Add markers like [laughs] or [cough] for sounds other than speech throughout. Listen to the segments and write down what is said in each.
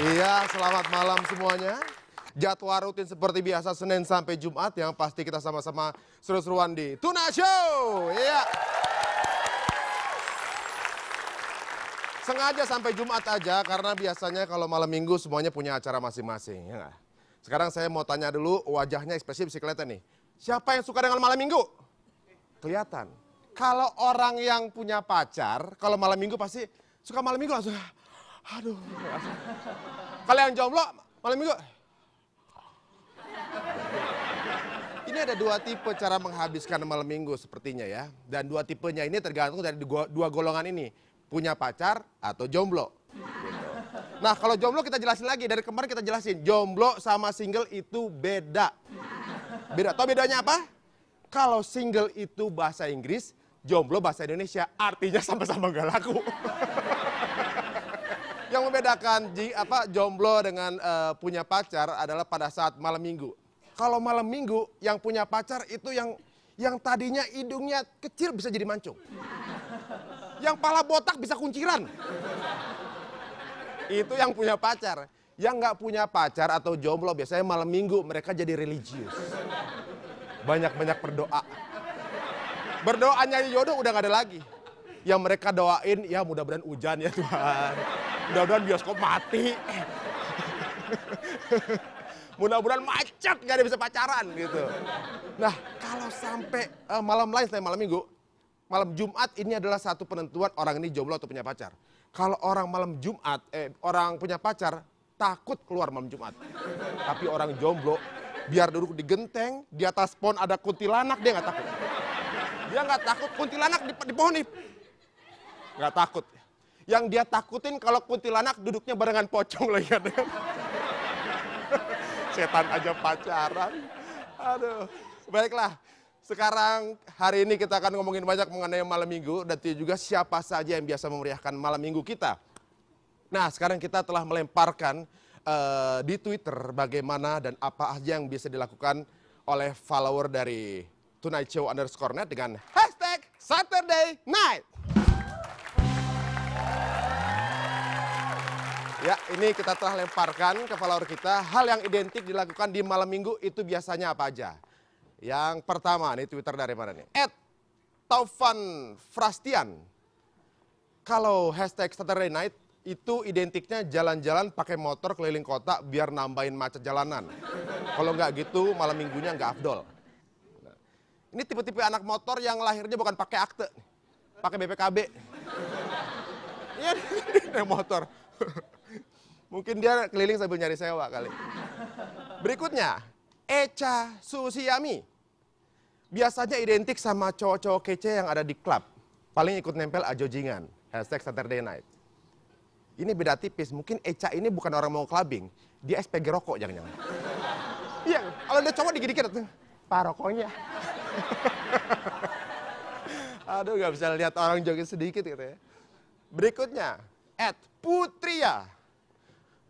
Iya, selamat malam semuanya. Jadwal rutin seperti biasa Senin sampai Jumat yang pasti kita sama-sama seru-seruan di Tuna Show. Iya. Sengaja sampai Jumat aja karena biasanya kalau malam minggu semuanya punya acara masing-masing. Ya Sekarang saya mau tanya dulu wajahnya ekspresi bisa kelihatan nih. Siapa yang suka dengan malam minggu? Kelihatan. Kalau orang yang punya pacar, kalau malam minggu pasti suka malam minggu langsung Aduh. Kalau yang jomblo malam minggu. Ini ada dua tipe cara menghabiskan malam minggu sepertinya ya. Dan dua tipenya ini tergantung dari dua golongan ini. Punya pacar atau jomblo. Nah kalau jomblo kita jelasin lagi. Dari kemarin kita jelasin. Jomblo sama single itu beda. Beda. tau bedanya apa? Kalau single itu bahasa Inggris, jomblo bahasa Indonesia. Artinya sama-sama gak laku. Yang membedakan di, apa jomblo dengan uh, punya pacar adalah pada saat malam minggu. Kalau malam minggu yang punya pacar itu yang yang tadinya hidungnya kecil bisa jadi mancung. Yang pala botak bisa kunciran. Itu yang punya pacar. Yang nggak punya pacar atau jomblo biasanya malam minggu mereka jadi religius. Banyak-banyak berdoa. Berdoanya nyari jodoh udah nggak ada lagi. Yang mereka doain ya mudah-mudahan hujan ya Tuhan. Mudah-mudahan bioskop mati. Mudah-mudahan macet, gak ada bisa pacaran gitu. Nah, kalau sampai uh, malam lain saya malam minggu, malam Jumat ini adalah satu penentuan orang ini jomblo atau punya pacar. Kalau orang malam Jumat, eh, orang punya pacar, takut keluar malam Jumat. Tapi orang jomblo, biar duduk di genteng, di atas pohon ada kuntilanak, dia nggak takut. Dia nggak takut kuntilanak di, di pohon nih. Nggak takut. Yang dia takutin kalau kuntilanak duduknya barengan pocong lagi kan. [laughs] Setan aja pacaran. Aduh. Baiklah, sekarang hari ini kita akan ngomongin banyak mengenai malam minggu dan juga siapa saja yang biasa memeriahkan malam minggu kita. Nah, sekarang kita telah melemparkan uh, di Twitter bagaimana dan apa aja yang bisa dilakukan oleh follower dari Tonight Show underscore net dengan hashtag Saturday Night. Ya, ini kita telah lemparkan ke follower kita. Hal yang identik dilakukan di malam minggu itu biasanya apa aja? Yang pertama, nih Twitter dari mana nih? At Taufan Frastian. Kalau hashtag Saturday Night itu identiknya jalan-jalan pakai motor keliling kota biar nambahin macet jalanan. Kalau nggak gitu, malam minggunya nggak afdol. ini tipe-tipe anak motor yang lahirnya bukan pakai akte, pakai BPKB. Iya, [laughs] motor. Mungkin dia keliling sambil nyari sewa kali. Berikutnya, Echa Susiami. Biasanya identik sama cowok-cowok kece yang ada di klub. Paling ikut nempel ajojingan. Hashtag Saturday Night. Ini beda tipis. Mungkin Echa ini bukan orang mau clubbing. Dia SPG rokok jangan-jangan. Iya, kalau ada cowok dikit-dikit. Pak rokoknya. [laughs] Aduh, gak bisa lihat orang jogging sedikit gitu ya. Berikutnya, Ed Putria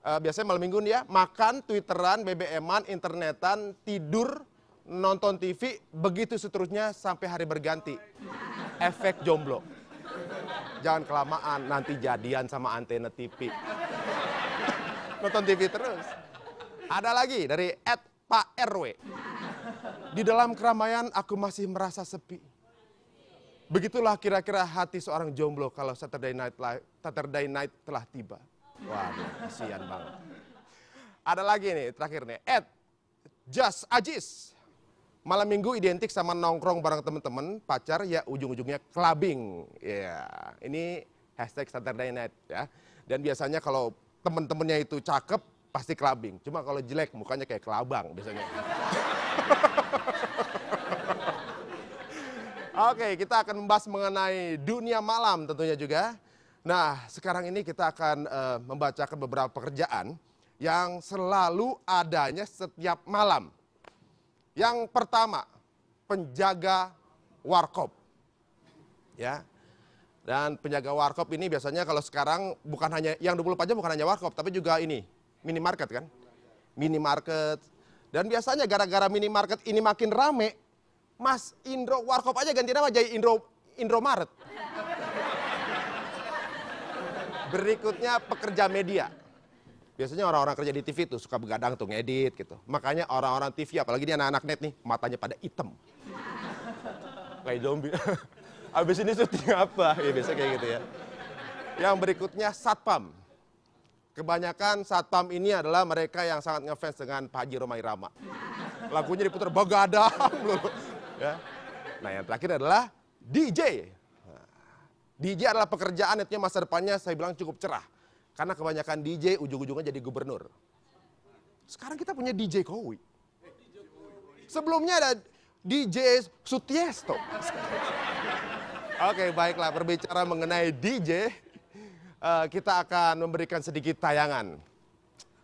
uh, biasanya malam minggu ya, makan, twitteran, BBM-an, internetan, tidur, nonton TV, begitu seterusnya sampai hari berganti. Efek jomblo. Jangan kelamaan, nanti jadian sama antena TV. nonton TV terus. Ada lagi dari Ed Pak RW. Di dalam keramaian aku masih merasa sepi. Begitulah kira-kira hati seorang jomblo kalau Saturday Night Live, Saturday Night telah tiba. Waduh, kasihan banget. Ada lagi nih, terakhir nih. Ed, Just Ajis. Malam minggu identik sama nongkrong bareng temen-temen, pacar ya ujung-ujungnya clubbing. Ya, yeah. ini hashtag Saturday Night ya. Dan biasanya kalau temen-temennya itu cakep, pasti clubbing. Cuma kalau jelek, mukanya kayak kelabang biasanya. [laughs] Oke, okay, kita akan membahas mengenai dunia malam tentunya juga. Nah, sekarang ini kita akan uh, membacakan beberapa pekerjaan yang selalu adanya setiap malam. Yang pertama, penjaga warkop. Ya. Dan penjaga warkop ini biasanya kalau sekarang bukan hanya yang 24 jam bukan hanya warkop, tapi juga ini minimarket kan? Minimarket. Dan biasanya gara-gara minimarket ini makin rame, Mas Indro warkop aja ganti nama jadi Indro Indro Maret. Berikutnya pekerja media. Biasanya orang-orang kerja di TV itu suka begadang tuh ngedit gitu. Makanya orang-orang TV apalagi ini anak-anak net nih matanya pada hitam. Kayak zombie. [laughs] Abis ini syuting apa? Ya biasa kayak gitu ya. Yang berikutnya satpam. Kebanyakan satpam ini adalah mereka yang sangat ngefans dengan Pak Haji Romai Rama. Lagunya diputar begadang. [laughs] ya. Nah yang terakhir adalah DJ. DJ adalah pekerjaan, Netnya masa depannya saya bilang cukup cerah. Karena kebanyakan DJ ujung-ujungnya jadi gubernur. Sekarang kita punya DJ Kowi. Sebelumnya ada DJ Sutiesto. Oke, baiklah. Berbicara mengenai DJ, eh, kita akan memberikan sedikit tayangan.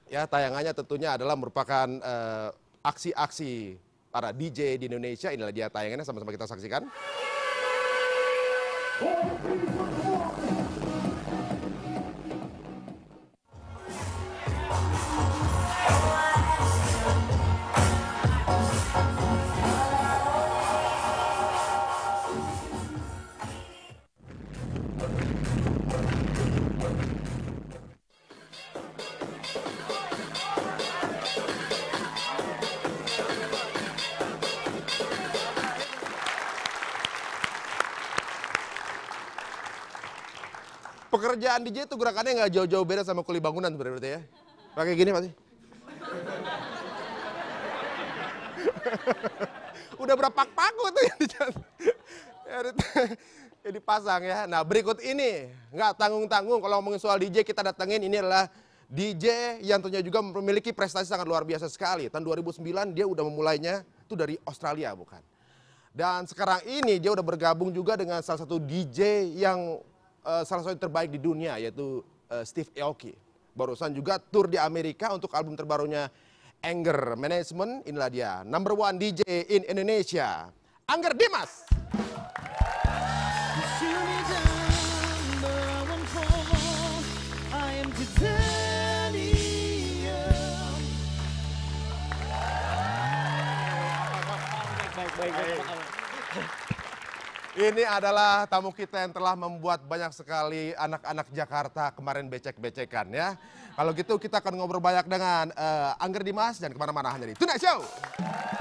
Ya, tayangannya tentunya adalah merupakan eh, aksi-aksi para DJ di Indonesia. Inilah dia tayangannya sama-sama kita saksikan. Thank you. Pekerjaan DJ itu gerakannya nggak jauh-jauh beda sama kuli bangunan berarti ya. Pakai gini pasti. [laughs] Udah berapa paku tuh yang dicat. ya [laughs] dipasang [laughs] ya. Nah berikut ini nggak tanggung-tanggung kalau ngomongin soal DJ kita datengin ini adalah DJ yang tentunya juga memiliki prestasi sangat luar biasa sekali. Tahun 2009 dia udah memulainya itu dari Australia bukan. Dan sekarang ini dia udah bergabung juga dengan salah satu DJ yang uh, salah satu terbaik di dunia yaitu uh, Steve Aoki. Barusan juga tur di Amerika untuk album terbarunya Anger Management. Inilah dia, number one DJ in Indonesia, Anger Dimas. Ini adalah tamu kita yang telah membuat banyak sekali anak-anak Jakarta kemarin becek-becekan ya. Kalau gitu kita akan ngobrol banyak dengan uh, Angger Dimas dan kemana-mana hanya di Show.